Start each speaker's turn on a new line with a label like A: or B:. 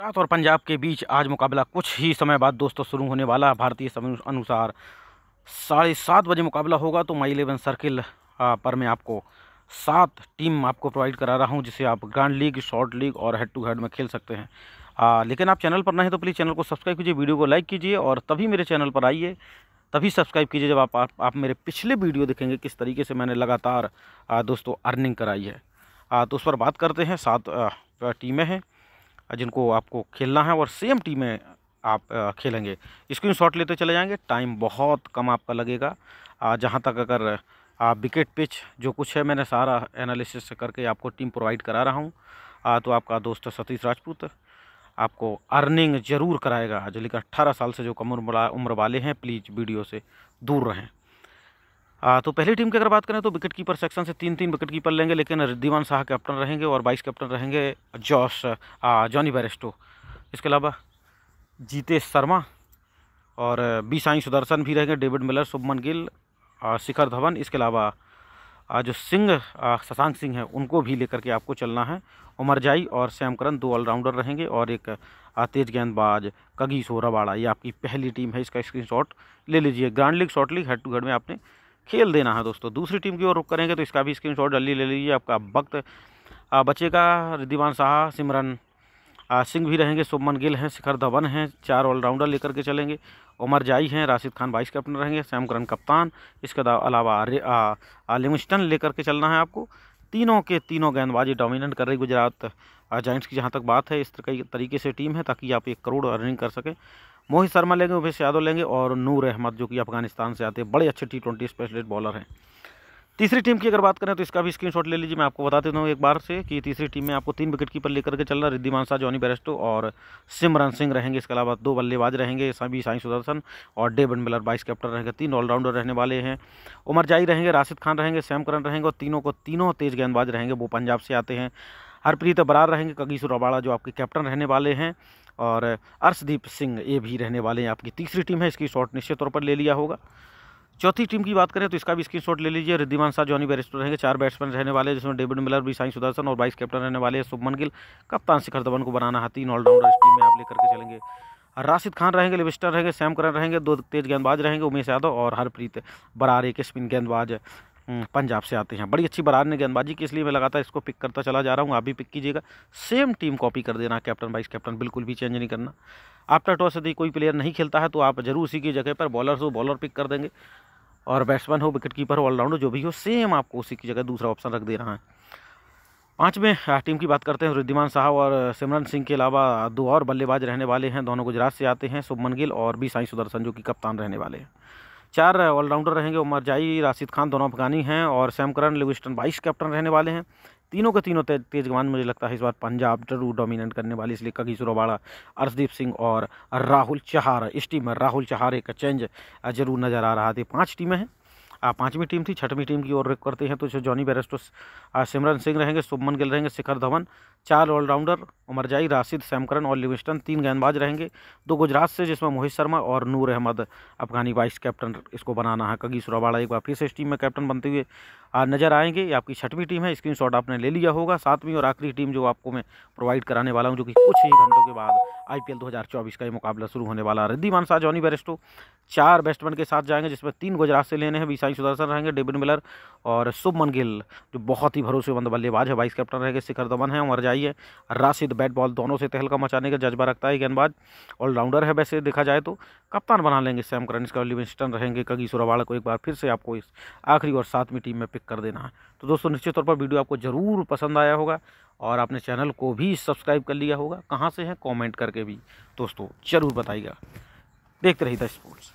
A: गुजरात और पंजाब के बीच आज मुकाबला कुछ ही समय बाद दोस्तों शुरू होने वाला भारतीय समय अनुसार साढ़े सात बजे मुकाबला होगा तो माई इलेवन सर्किल पर मैं आपको सात टीम आपको प्रोवाइड करा रहा हूं जिसे आप ग्रांड लीग शॉर्ट लीग और हेड टू हेड में खेल सकते हैं आ, लेकिन आप चैनल पर नहीं तो प्लीज़ चैनल को सब्सक्राइब कीजिए वीडियो को लाइक कीजिए और तभी मेरे चैनल पर आइए तभी सब्सक्राइब कीजिए जब आप, आप आप मेरे पिछले वीडियो देखेंगे किस तरीके से मैंने लगातार दोस्तों अर्निंग कराई है आ, तो उस पर बात करते हैं सात टीमें हैं जिनको आपको खेलना है और सेम टीम में आप खेलेंगे स्क्रीन शॉट लेते चले जाएंगे टाइम बहुत कम आपका लगेगा जहाँ तक अगर आप विकेट पिच जो कुछ है मैंने सारा एनालिसिस करके आपको टीम प्रोवाइड करा रहा हूँ तो आपका दोस्त सतीश राजपूत आपको अर्निंग जरूर कराएगा जो लेकर अट्ठारह साल से जो कम उम्र वाले हैं प्लीज़ वीडियो से दूर रहें तो पहली टीम की अगर बात करें तो विकेट कीपर सेक्शन से तीन तीन विकेट कीपर लेंगे लेकिन रिद्धिमान शाह कैप्टन रहेंगे और वाइस कैप्टन रहेंगे जॉस जॉनी बैरिस्टो इसके अलावा जीतेश शर्मा और बी साई सुदर्शन भी रहेंगे डेविड मिलर शुभमन गिल शिखर धवन इसके अलावा जो सिंह शशांक सिंह है उनको भी लेकर के आपको चलना है उमर जाई और सैम करन दो ऑलराउंडर रहेंगे और एक तेज गेंदबाज कगी सोरावाड़ा ये आपकी पहली टीम है इसका स्क्रीनशॉट ले लीजिए grand league short league head to head में आपने खेल देना है दोस्तों दूसरी टीम की ओर रुख करेंगे तो इसका भी स्क्रीन शॉट जल्दी ले लीजिए आपका वक्त बचेगा रिद्धिमान शाह सिमरन सिंह भी रहेंगे सुमन गिल हैं शिखर धवन हैं चार ऑलराउंडर लेकर के चलेंगे उमर जाई हैं राशिद खान वाइस कैप्टन रहेंगे सैम करन कप्तान इसके अलावा लिमस्टन लेकर के चलना है आपको तीनों के तीनों गेंदबाजी डोमिनेट कर रही गुजरात जाइंट्स की जहाँ तक बात है इस तरीके से टीम है ताकि आप एक करोड़ अर्निंग कर सकें मोहित शर्मा लेंगे उभेश यादव लेंगे और नूर अहमद जो कि अफगानिस्तान से आते हैं बड़े अच्छे टी ट्वेंटी स्पेशलिस्ट बॉलर हैं तीसरी टीम की अगर बात करें तो इसका भी स्क्रीनशॉट ले लीजिए मैं आपको बता देता हूँ एक बार से कि तीसरी टीम में आपको तीन विकेट कीपर लेकर के चल रहा रिद्धि मानसा जॉनी बेरेस्टो और सिमरन सिंह रहेंगे इसके अलावा दो बल्लेबाज रहेंगे सभी साई सुदर्शन और डेविड मिलर वाइस कैप्टन रहेंगे तीन ऑलराउंडर रहने वाले हैं उमर जाई रहेंगे राशिद खान रहेंगे सैम करन रहेंगे और तीनों को तीनों तेज गेंदबाज रहेंगे वो पंजाब से आते हैं हरप्रीत बरार रहेंगे कगीसू रबाड़ा जो आपके कैप्टन रहने वाले हैं और अर्शदीप सिंह ये भी रहने वाले हैं आपकी तीसरी टीम है इसकी शॉट निश्चित तौर पर ले लिया होगा चौथी टीम की बात करें तो इसका भी स्क्रीन शॉट ले लीजिए रिद्धिमान शाह जॉनी बैरिस्टर रहेंगे चार बैट्समैन रहने वाले जिसमें डेविड मिलर भी साई सुदर्शन और वाइस कैप्टन रहने वाले शुभमन गिल कप्तान शिखर धवन को बनाना है तीन ऑलराउंडर इस टीम में आप लेकर के चलेंगे राशिद खान रहेंगे लिविस्टर रहेंगे सैम करन रहेंगे दो तेज गेंदबाज रहेंगे उमेश यादव और हरप्रीत बरार एक स्पिन गेंदबाज हम्म। पंजाब से आते हैं बड़ी अच्छी बरार ने गेंदबाजी की इसलिए मैं लगातार इसको पिक करता चला जा रहा हूँ आप भी पिक कीजिएगा सेम टीम कॉपी कर देना कैप्टन वाइस कैप्टन बिल्कुल भी चेंज नहीं करना आफ्टर टॉस यदि कोई प्लेयर नहीं खेलता है तो आप जरूर उसी की जगह पर बॉलर हो बॉलर पिक कर देंगे और बैट्समैन हो विकेट कीपर हो ऑलराउंडर जो भी हो सेम आपको उसी की जगह दूसरा ऑप्शन रख दे रहा है पाँच में टीम की बात करते हैं रिद्धिमान साहब और सिमरन सिंह के अलावा दो और बल्लेबाज रहने वाले हैं दोनों गुजरात से आते हैं शुभमन गिल और बी साई सुदर्शन जो कि कप्तान रहने वाले हैं चार ऑलराउंडर रहेंगे उमर जाई राशिद खान दोनों अफगानी हैं और Sam Curran Livingstone vice captain रहने वाले हैं तीनों के तीनों तेज गवान मुझे लगता है इस बार पंजाब जरूर डोमिनेट करने वाली इसलिए कगी सुरोबाड़ा अर्शदीप सिंह और राहुल चहार इस टीम में राहुल चहार एक चेंज जरूर नज़र आ रहा था पाँच टीमें हैं पाँचवीं टीम थी छठवीं टीम की ओर रुख करते हैं तो जॉनी बेरेस्टो सिमरन सिंह रहेंगे सुमन गिल रहेंगे शिखर धवन चार ऑलराउंडर उमरजाई राशिद सैमकरन और लिविस्टन तीन गेंदबाज रहेंगे दो गुजरात से जिसमें मोहित शर्मा और नूर अहमद अफगानी वाइस कैप्टन इसको बनाना है कगी सुरावाड़ा एक बार फिर से इस टीम में कैप्टन बनते हुए नजर आएंगे ये आपकी छठवीं टीम है स्क्रीन आपने ले लिया होगा सातवीं और आखिरी टीम जो आपको मैं प्रोवाइड कराने वाला हूँ जो कि कुछ ही घंटों के बाद आई पी का ये मुकाबला शुरू होने वाला रिद्धि मानसा जॉनी बेरेस्टो चार बैट्समैन के साथ जाएंगे जिसमें तीन गुजरात से लेने हैं बीसाई सुदर्शन रहेंगे डेविन मिलर और शुभमन गिल जो बहुत ही भरोसेमंद बल्लेबाज है वाइस कैप्टन रहेंगे शिखर धवन है उमर जाइए राशिद बैट बॉल दोनों से तहलका मचाने का जज्बा रखता है गेंदबाज ऑलराउंडर है वैसे देखा जाए तो कप्तान बना लेंगे सैम करन इसका लिविंगस्टन रहेंगे कगी सुरावाड़ा को एक बार फिर से आपको इस आखिरी और सातवीं टीम में पिक कर देना है तो दोस्तों निश्चित तौर पर वीडियो आपको ज़रूर पसंद आया होगा और आपने चैनल को भी सब्सक्राइब कर लिया होगा कहाँ से है कमेंट करके भी दोस्तों ज़रूर बताइएगा देखते रहिए द स्पोर्ट्स